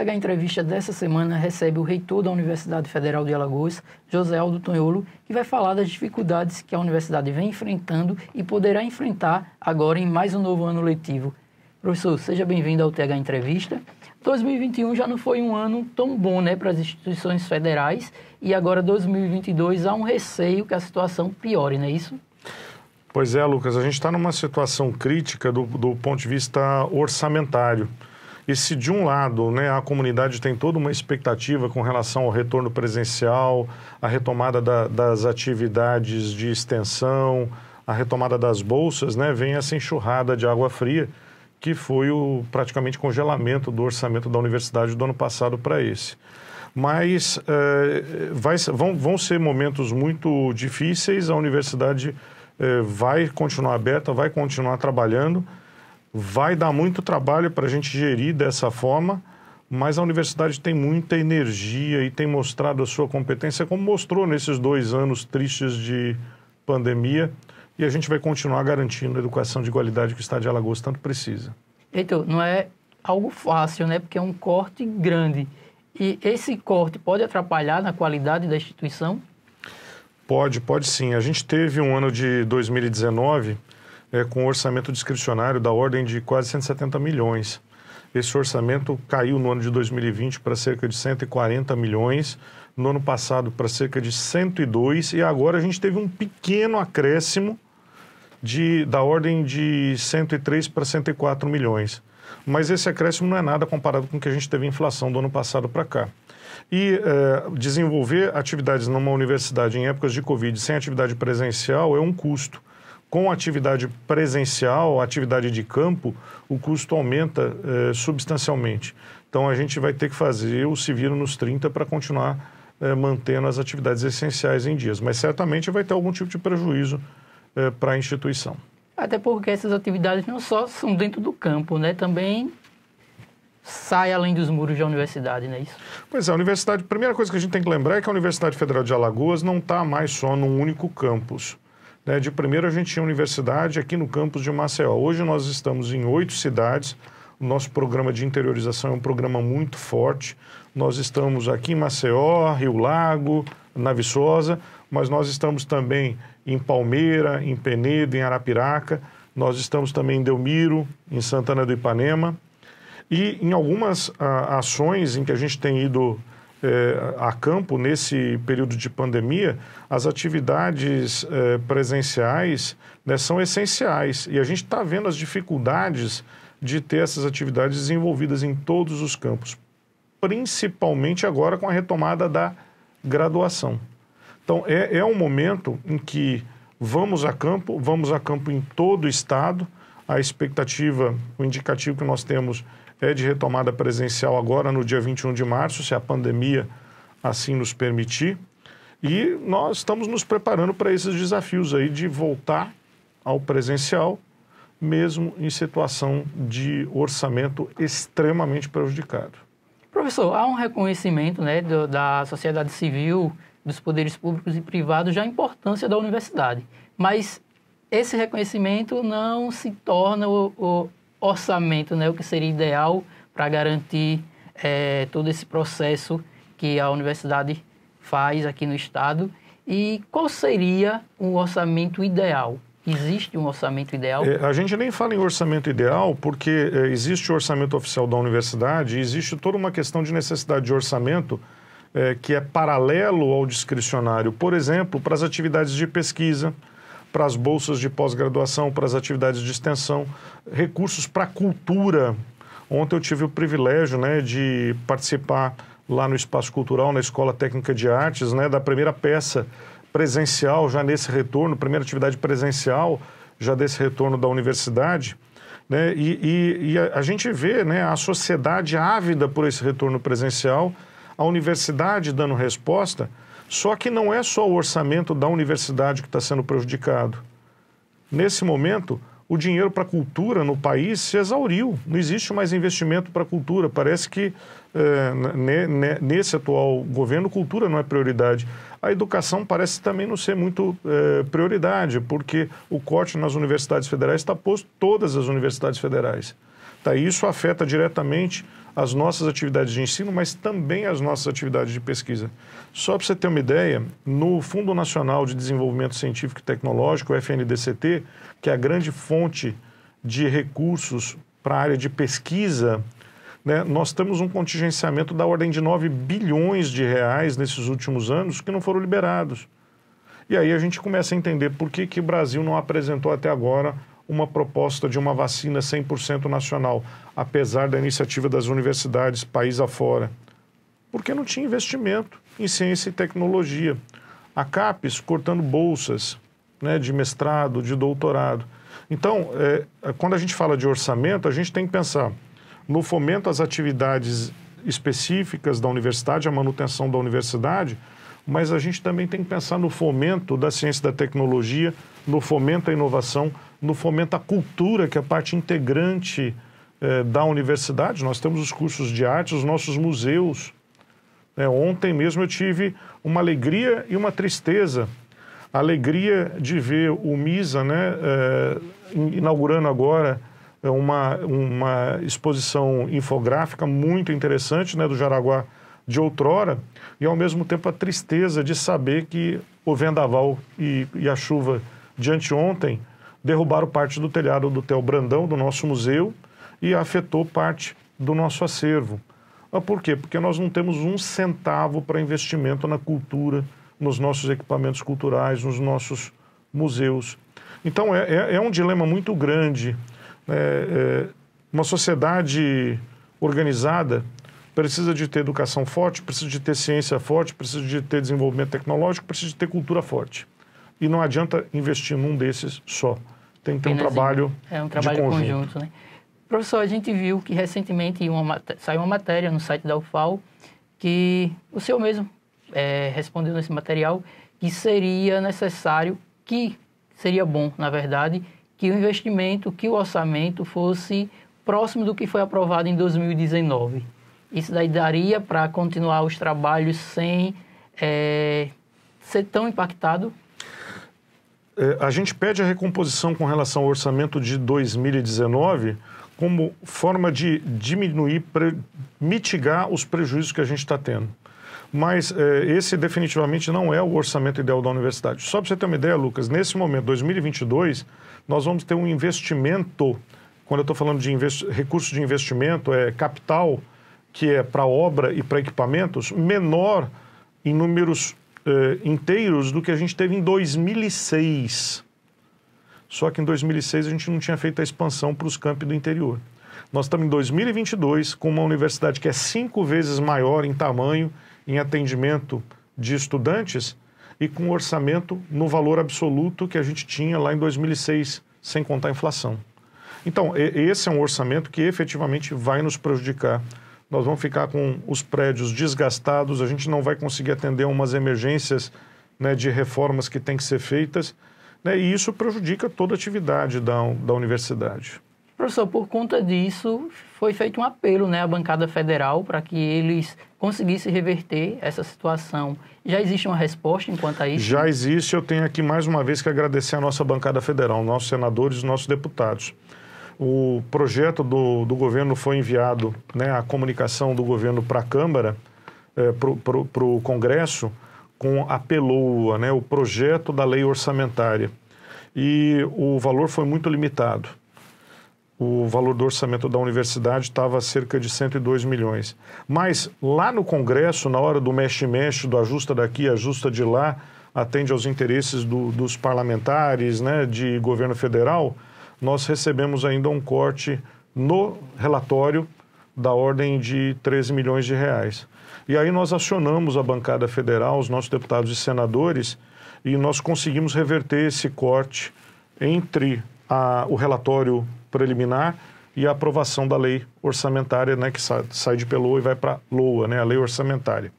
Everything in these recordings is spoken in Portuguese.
PH Entrevista dessa semana recebe o reitor da Universidade Federal de Alagoas, José Aldo Tonholo, que vai falar das dificuldades que a universidade vem enfrentando e poderá enfrentar agora em mais um novo ano letivo. Professor, seja bem-vindo ao TH Entrevista. 2021 já não foi um ano tão bom né, para as instituições federais e agora 2022 há um receio que a situação piore, não é isso? Pois é, Lucas, a gente está numa situação crítica do, do ponto de vista orçamentário. E se de um lado né, a comunidade tem toda uma expectativa com relação ao retorno presencial, a retomada da, das atividades de extensão, a retomada das bolsas, né, vem essa enxurrada de água fria que foi o praticamente congelamento do orçamento da universidade do ano passado para esse. Mas é, vai, vão, vão ser momentos muito difíceis, a universidade é, vai continuar aberta, vai continuar trabalhando Vai dar muito trabalho para a gente gerir dessa forma, mas a universidade tem muita energia e tem mostrado a sua competência, como mostrou nesses dois anos tristes de pandemia. E a gente vai continuar garantindo a educação de qualidade que o Estado de Alagoas tanto precisa. Heitor, não é algo fácil, né? Porque é um corte grande. E esse corte pode atrapalhar na qualidade da instituição? Pode, pode sim. A gente teve um ano de 2019 é, com orçamento discricionário da ordem de quase 170 milhões. Esse orçamento caiu no ano de 2020 para cerca de 140 milhões, no ano passado para cerca de 102 e agora a gente teve um pequeno acréscimo de, da ordem de 103 para 104 milhões. Mas esse acréscimo não é nada comparado com o que a gente teve inflação do ano passado para cá. E é, desenvolver atividades numa universidade em épocas de Covid sem atividade presencial é um custo com atividade presencial, atividade de campo, o custo aumenta eh, substancialmente. Então a gente vai ter que fazer o se vira nos 30 para continuar eh, mantendo as atividades essenciais em dias. Mas certamente vai ter algum tipo de prejuízo eh, para a instituição. Até porque essas atividades não só são dentro do campo, né? Também sai além dos muros da universidade, não é isso? Pois é, a universidade, a primeira coisa que a gente tem que lembrar é que a Universidade Federal de Alagoas não está mais só num único campus. Né? De primeiro, a gente tinha universidade aqui no campus de Maceió. Hoje, nós estamos em oito cidades. O nosso programa de interiorização é um programa muito forte. Nós estamos aqui em Maceió, Rio Lago, na Viçosa, mas nós estamos também em Palmeira, em Penedo, em Arapiraca. Nós estamos também em Delmiro, em Santana do Ipanema. E em algumas ah, ações em que a gente tem ido eh, a campo nesse período de pandemia, as atividades eh, presenciais né, são essenciais. E a gente está vendo as dificuldades de ter essas atividades desenvolvidas em todos os campos, principalmente agora com a retomada da graduação. Então, é, é um momento em que vamos a campo, vamos a campo em todo o estado. A expectativa, o indicativo que nós temos é de retomada presencial agora no dia 21 de março, se a pandemia assim nos permitir. E nós estamos nos preparando para esses desafios aí de voltar ao presencial, mesmo em situação de orçamento extremamente prejudicado. Professor, há um reconhecimento né, do, da sociedade civil, dos poderes públicos e privados, já a importância da universidade. Mas esse reconhecimento não se torna o, o orçamento, né, o que seria ideal para garantir é, todo esse processo que a universidade faz aqui no estado e qual seria um orçamento ideal? Existe um orçamento ideal? É, a gente nem fala em orçamento ideal porque é, existe o orçamento oficial da universidade e existe toda uma questão de necessidade de orçamento é, que é paralelo ao discricionário, por exemplo, para as atividades de pesquisa, para as bolsas de pós-graduação, para as atividades de extensão, recursos para a cultura. Ontem eu tive o privilégio né, de participar lá no Espaço Cultural, na Escola Técnica de Artes, né, da primeira peça presencial, já nesse retorno, primeira atividade presencial, já desse retorno da universidade. Né, e, e, e a, a, gente vê né, a sociedade ávida por esse retorno presencial, a universidade dando resposta. Só que não é só o orçamento da universidade que está sendo prejudicado. Nesse momento, o dinheiro para a cultura no país se exauriu. Não existe mais investimento para a cultura. Parece que é, nesse atual governo, cultura não é prioridade. A educação parece também não ser muito é, prioridade, porque o corte nas universidades federais está posto todas as universidades federais. Tá, isso afeta diretamente as nossas atividades de ensino, mas também as nossas atividades de pesquisa. Só para você ter uma ideia, no Fundo Nacional de Desenvolvimento Científico e Tecnológico, FNDCT, que é a grande fonte de recursos para a área de pesquisa, né, nós temos um contingenciamento da ordem de 9 bilhões de reais nesses últimos anos que não foram liberados. E aí a gente começa a entender por que, que o Brasil não apresentou até agora uma proposta de uma vacina 100% nacional, apesar da iniciativa das universidades país afora, porque não tinha investimento em ciência e tecnologia. A CAPES cortando bolsas né, de mestrado, de doutorado. Então, é, quando a gente fala de orçamento, a gente tem que pensar no fomento às atividades específicas da universidade, a manutenção da universidade, mas a gente também tem que pensar no fomento da ciência e da tecnologia, no fomento à inovação, no fomento à cultura, que é a parte integrante eh, da universidade. Nós temos os cursos de arte, os nossos museus. É, ontem mesmo eu tive uma alegria e uma tristeza. A alegria de ver o MISA né, eh, inaugurando agora eh, uma, uma exposição infográfica muito interessante né, do Jaraguá de outrora, e ao mesmo tempo a tristeza de saber que o vendaval e, e a chuva de anteontem derrubaram parte do telhado do Tel Brandão, do nosso museu, e afetou parte do nosso acervo. Ah, por quê? Porque nós não temos um centavo para investimento na cultura, nos nossos equipamentos culturais, nos nossos museus. Então, é, é, é um dilema muito grande. É, é, uma sociedade organizada precisa de ter educação forte, precisa de ter ciência forte, precisa de ter desenvolvimento tecnológico, precisa de ter cultura forte. E não adianta investir num desses só tem que ter um trabalho, é um trabalho de conjunto. conjunto né? Professor, a gente viu que recentemente uma, saiu uma matéria no site da UFAL que o senhor mesmo é, respondeu nesse material que seria necessário, que seria bom, na verdade, que o investimento, que o orçamento fosse próximo do que foi aprovado em 2019. Isso daí daria para continuar os trabalhos sem é, ser tão impactado é, a gente pede a recomposição com relação ao orçamento de 2019 como forma de diminuir, pre, mitigar os prejuízos que a gente está tendo. Mas é, esse definitivamente não é o orçamento ideal da universidade. Só para você ter uma ideia, Lucas, nesse momento, 2022, nós vamos ter um investimento. Quando eu estou falando de recurso de investimento, é capital, que é para obra e para equipamentos, menor em números uh, inteiros do que a gente teve em 2006. Só que em 2006 a gente não tinha feito a expansão para os campi do interior. Nós estamos em 2022 com uma universidade que é cinco vezes maior em tamanho, em atendimento de estudantes e com um orçamento no valor absoluto que a gente tinha lá em 2006, sem contar a inflação. Então, esse é um orçamento que efetivamente vai nos prejudicar nós vamos ficar com os prédios desgastados, a gente não vai conseguir atender umas emergências né, de reformas que têm que ser feitas, né, e isso prejudica toda a atividade da, da universidade. Professor, por conta disso, foi feito um apelo né, à bancada federal para que eles conseguissem reverter essa situação. Já existe uma resposta enquanto a isso? Já existe. Eu tenho aqui mais uma vez que agradecer a nossa bancada federal, nossos senadores e nossos deputados. O projeto do, do governo foi enviado, né, a comunicação do governo para a Câmara, é, para o Congresso, com a PELOA, né, o projeto da lei orçamentária. E o valor foi muito limitado. O valor do orçamento da universidade estava cerca de 102 milhões. Mas lá no Congresso, na hora do mexe-mexe, do ajusta daqui, ajusta de lá, atende aos interesses do, dos parlamentares, né, de governo federal, nós recebemos ainda um corte no relatório da ordem de 13 milhões de reais. E aí nós acionamos a bancada federal, os nossos deputados e senadores, e nós conseguimos reverter esse corte entre a, o relatório preliminar e a aprovação da lei orçamentária, né, que sai, sai de PELOA e vai para LOA, né, a lei orçamentária.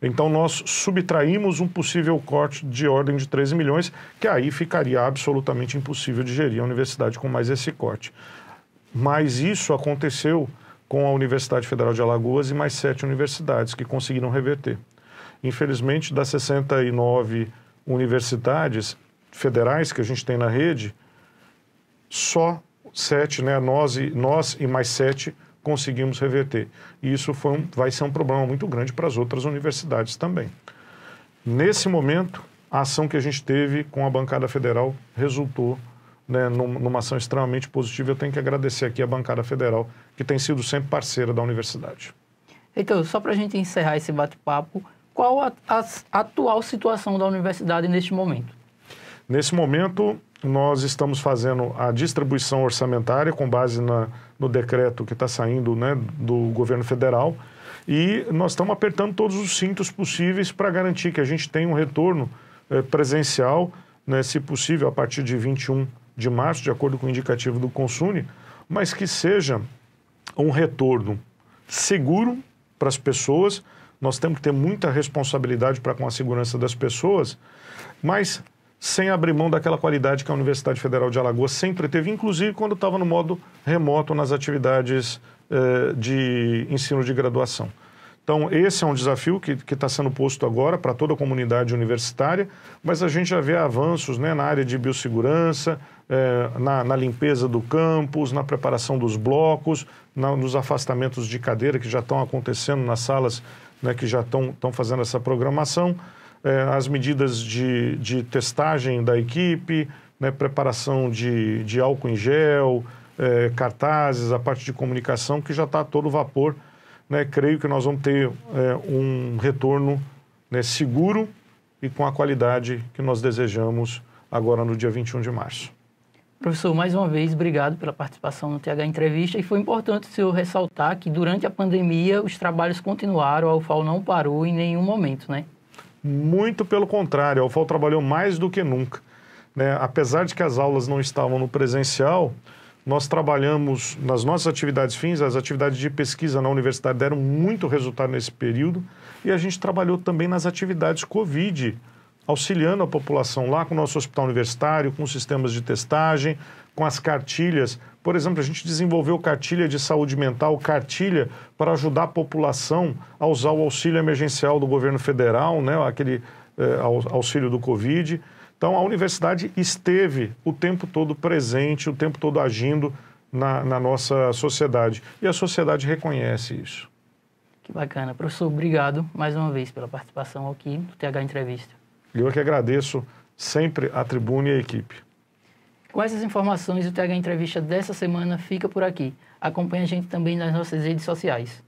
Então nós subtraímos um possível corte de ordem de 13 milhões, que aí ficaria absolutamente impossível de gerir a universidade com mais esse corte. Mas isso aconteceu com a Universidade Federal de Alagoas e mais sete universidades que conseguiram reverter. Infelizmente, das 69 universidades federais que a gente tem na rede, só sete, né, nós e, nós e mais sete conseguimos reverter. E isso um, vai ser um problema muito grande para as outras universidades também. Nesse momento, a ação que a gente teve com a bancada federal resultou né, numa ação extremamente positiva. Eu tenho que agradecer aqui a bancada federal, que tem sido sempre parceira da universidade. Então, só para a gente encerrar esse bate-papo, qual a, a, atual situação da universidade neste momento? Nesse momento, nós estamos fazendo a distribuição orçamentária com base na, no decreto que está saindo né, do governo federal. E nós estamos apertando todos os cintos possíveis para garantir que a gente tenha um retorno eh, presencial, né, se possível, a partir de 21 de março, de acordo com o indicativo do Consune, mas que seja um retorno seguro para as pessoas. Nós temos que ter muita responsabilidade para com a segurança das pessoas, mas sem abrir mão daquela qualidade que a Universidade Federal de Alagoas sempre teve, inclusive quando estava no modo remoto nas atividades eh, de ensino de graduação. Então, esse é um desafio que está sendo posto agora para toda a comunidade universitária, mas a gente já vê avanços né, na área de biossegurança, eh, na, na, limpeza do campus, na preparação dos blocos, na, nos afastamentos de cadeira que já estão acontecendo nas salas né, que já estão fazendo essa programação é, as medidas de, de testagem da equipe, né, preparação de, de álcool em gel, é, cartazes, a parte de comunicação, que já está a todo vapor. Né, creio que nós vamos ter é, um retorno né, seguro e com a qualidade que nós desejamos agora no dia 21 de março. Professor, mais uma vez, obrigado pela participação no TH Entrevista. E foi importante o senhor ressaltar que durante a pandemia os trabalhos continuaram, a UFAL não parou em nenhum momento, né? Muito pelo contrário, a UFAL trabalhou mais do que nunca. Né? Apesar de que as aulas não estavam no presencial, nós trabalhamos nas nossas atividades fins, as atividades de pesquisa na universidade deram muito resultado nesse período e a gente trabalhou também nas atividades Covid, auxiliando a população lá com o nosso hospital universitário, com sistemas de testagem, com as cartilhas por exemplo, a gente desenvolveu cartilha de saúde mental, cartilha para ajudar a população a usar o auxílio emergencial do governo federal, né, aquele eh, auxílio do Covid. Então, a universidade esteve o tempo todo presente, o tempo todo agindo na, na nossa sociedade. E a sociedade reconhece isso. Que bacana. Professor, obrigado mais uma vez pela participação aqui no TH Entrevista. Eu é que agradeço sempre a tribuna e a equipe. Com essas informações, o TH Entrevista dessa semana fica por aqui. Acompanhe a gente também nas nossas redes sociais.